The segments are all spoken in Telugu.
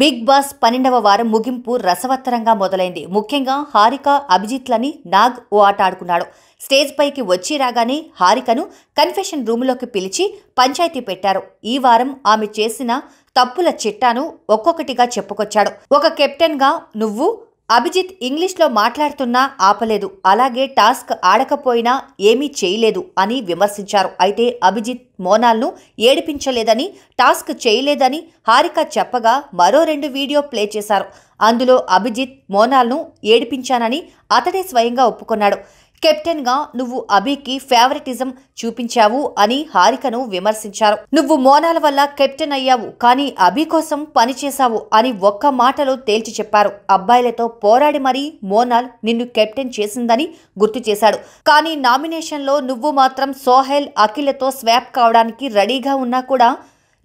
బిగ్ బాస్ పన్నెండవ వారం ముగింపు రసవత్తరంగా మొదలైంది ముఖ్యంగా హారిక అభిజిత్లని నాగ్ ఓ ఆట ఆడుకున్నాడు స్టేజ్ పైకి వచ్చి రాగానే హారికను కన్ఫెషన్ రూములోకి పిలిచి పంచాయతీ పెట్టారు ఈ వారం ఆమె చేసిన తప్పుల చిట్టాను ఒక్కొక్కటిగా చెప్పుకొచ్చాడు ఒక కెప్టెన్గా నువ్వు అభిజిత్ ఇంగ్లీష్లో మాట్లాడుతున్నా ఆపలేదు అలాగే టాస్క్ ఆడకపోయినా ఏమీ చేయలేదు అని విమర్శించారు అయితే అభిజిత్ మోనాల్ను ఏడిపించలేదని టాస్క్ చేయలేదని హారిక చెప్పగా మరో రెండు వీడియో ప్లే చేశారు అందులో అభిజిత్ మోనాల్ను ఏడిపించానని అతడే స్వయంగా ఒప్పుకున్నాడు కెప్టెన్గా నువ్వు అభికి ఫేవరెటిజం చూపించావు అని హారికను విమర్శించారు నువ్వు మోనాల వల్ల కెప్టెన్ అయ్యావు కానీ అభి కోసం పనిచేశావు అని ఒక్క మాటలో తేల్చి చెప్పారు అబ్బాయిలతో పోరాడి మరీ మోనాల్ నిన్ను కెప్టెన్ చేసిందని గుర్తు చేశాడు కానీ నామినేషన్లో నువ్వు మాత్రం సోహెల్ అఖిలతో స్వాప్ కావడానికి రెడీగా ఉన్నా కూడా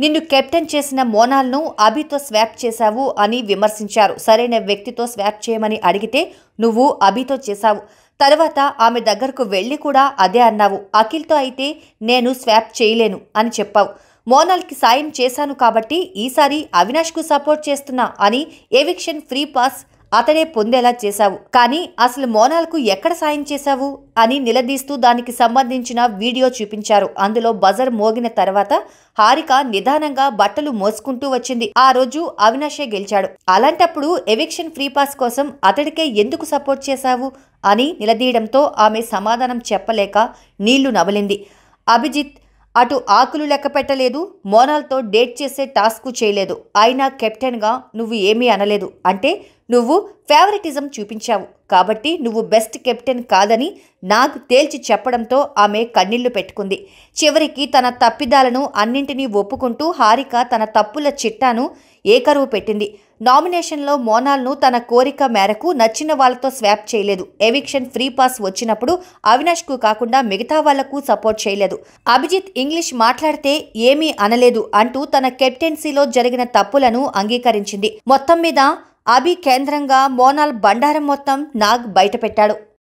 నిన్ను కెప్టెన్ చేసిన మోనాల్ను అభితో స్వాప్ చేశావు అని విమర్శించారు సరైన వ్యక్తితో స్వాప్ చేయమని అడిగితే నువ్వు అభితో చేశావు తర్వాత ఆమె దగ్గరకు వెళ్ళి కూడా అదే అన్నావు అఖిల్తో అయితే నేను స్వాప్ చేయలేను అని చెప్పావు మోనాల్కి సాయం చేశాను కాబట్టి ఈసారి అవినాష్కు సపోర్ట్ చేస్తున్నా అని ఎవిక్షన్ ఫ్రీ పాస్ అతడే పొందేలా చేశావు కానీ అసలు మోనాల్కు ఎక్కడ సాయం చేశావు అని నిలదీస్తూ దానికి సంబంధించిన వీడియో చూపించారు అందులో బజర్ మోగిన తర్వాత హారిక నిదానంగా బట్టలు మోసుకుంటూ వచ్చింది ఆ రోజు అవినాషే గెలిచాడు అలాంటప్పుడు ఎవిక్షన్ ఫ్రీ పాస్ కోసం అతడికే ఎందుకు సపోర్ట్ చేశావు అని నిలదీయడంతో ఆమె సమాధానం చెప్పలేక నీళ్లు నవలింది అభిజిత్ అటు ఆకులు లెక్క పెట్టలేదు మోనాల్తో డేట్ చేసే టాస్క్ చేయలేదు అయినా కెప్టెన్గా నువ్వు ఏమీ అనలేదు అంటే నువ్వు ఫేవరెటిజం చూపించావు కాబట్టి నువ్వు బెస్ట్ కెప్టెన్ కాదని నాకు తేల్చి చెప్పడంతో ఆమె కన్నీళ్లు పెట్టుకుంది చివరికి తన తప్పిదాలను అన్నింటినీ ఒప్పుకుంటూ హారిక తన తప్పుల చిట్టాను ఏకరువు పెట్టింది నామినేషన్లో మోనాల్ను తన కోరిక మేరకు నచ్చిన వాళ్లతో స్వాప్ చేయలేదు ఎవిక్షన్ ఫ్రీ పాస్ వచ్చినప్పుడు అవినాష్కు కాకుండా మిగతా వాళ్లకు సపోర్ట్ చేయలేదు అభిజిత్ ఇంగ్లీష్ మాట్లాడితే ఏమీ అనలేదు అంటూ తన కెప్టెన్సీలో జరిగిన తప్పులను అంగీకరించింది మొత్తం మీద అభి కేంద్రంగా మోనాల్ బండారం మొత్తం నాగ్ బయటపెట్టాడు